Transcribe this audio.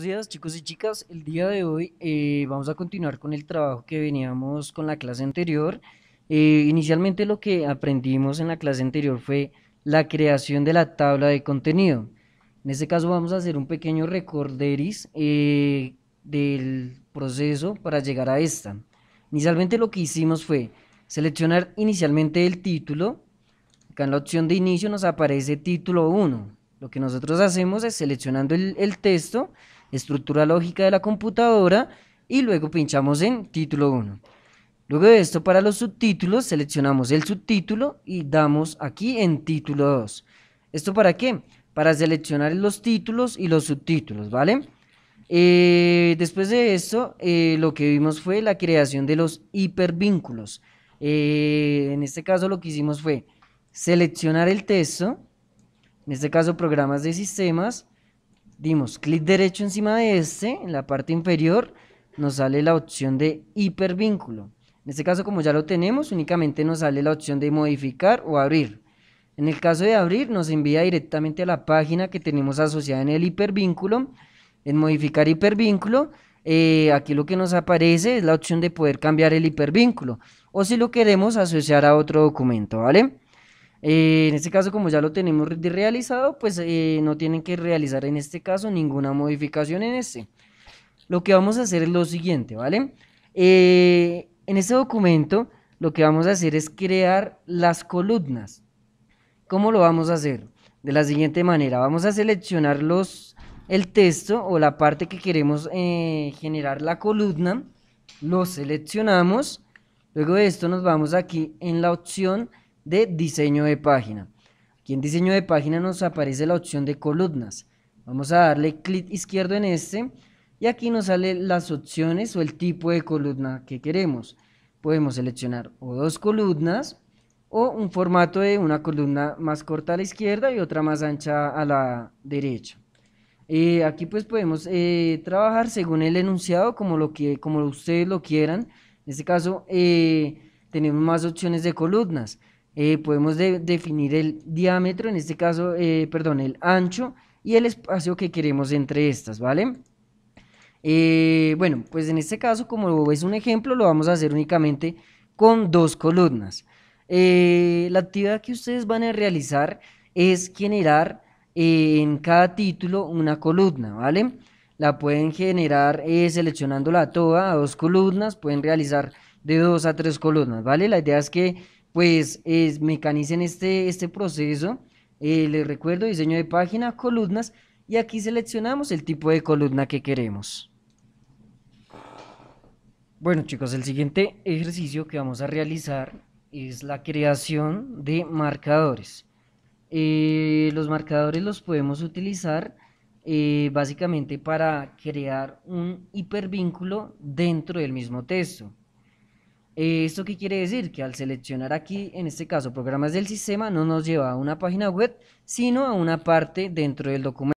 Buenos días chicos y chicas, el día de hoy eh, vamos a continuar con el trabajo que veníamos con la clase anterior. Eh, inicialmente lo que aprendimos en la clase anterior fue la creación de la tabla de contenido. En este caso vamos a hacer un pequeño recorderis eh, del proceso para llegar a esta. Inicialmente lo que hicimos fue seleccionar inicialmente el título. Acá en la opción de inicio nos aparece título 1. Lo que nosotros hacemos es seleccionando el, el texto estructura lógica de la computadora y luego pinchamos en título 1. Luego de esto, para los subtítulos, seleccionamos el subtítulo y damos aquí en título 2. ¿Esto para qué? Para seleccionar los títulos y los subtítulos, ¿vale? Eh, después de esto, eh, lo que vimos fue la creación de los hipervínculos. Eh, en este caso, lo que hicimos fue seleccionar el texto, en este caso, programas de sistemas, dimos clic derecho encima de este, en la parte inferior, nos sale la opción de hipervínculo. En este caso, como ya lo tenemos, únicamente nos sale la opción de modificar o abrir. En el caso de abrir, nos envía directamente a la página que tenemos asociada en el hipervínculo. En modificar hipervínculo, eh, aquí lo que nos aparece es la opción de poder cambiar el hipervínculo o si lo queremos asociar a otro documento, ¿vale? Eh, en este caso, como ya lo tenemos realizado, pues eh, no tienen que realizar en este caso ninguna modificación en este. Lo que vamos a hacer es lo siguiente, ¿vale? Eh, en este documento lo que vamos a hacer es crear las columnas. ¿Cómo lo vamos a hacer? De la siguiente manera, vamos a seleccionar los, el texto o la parte que queremos generar la columna, lo seleccionamos, luego de esto nos vamos aquí en la opción de diseño de página. Aquí en diseño de página nos aparece la opción de columnas. Vamos a darle clic izquierdo en este y aquí nos salen las opciones o el tipo de columna que queremos. Podemos seleccionar o dos columnas o un formato de una columna más corta a la izquierda y otra más ancha a la derecha. Eh, aquí pues podemos eh, trabajar según el enunciado como, lo que, como ustedes lo quieran. En este caso eh, tenemos más opciones de columnas. Eh, podemos definir el diámetro, en este caso, eh, perdón, el ancho y el espacio que queremos entre estas, ¿vale? Eh, bueno, pues en este caso, como es un ejemplo, lo vamos a hacer únicamente con dos columnas. la actividad que ustedes van a realizar es generar en cada título una columna, ¿vale? La pueden generar seleccionándola toda a dos columnas, pueden realizar de dos a tres columnas, ¿vale? La idea es que pues mecanicen este, este proceso. Eh, les recuerdo, diseño de página, columnas, y aquí seleccionamos el tipo de columna que queremos. Bueno chicos, el siguiente ejercicio que vamos a realizar es la creación de marcadores. Eh, los marcadores los podemos utilizar eh, básicamente para crear un hipervínculo dentro del mismo texto. Eh, ¿Esto qué quiere decir? Que al seleccionar aquí, en este caso, programas del sistema, no nos lleva a una página web, sino a una parte dentro del documento.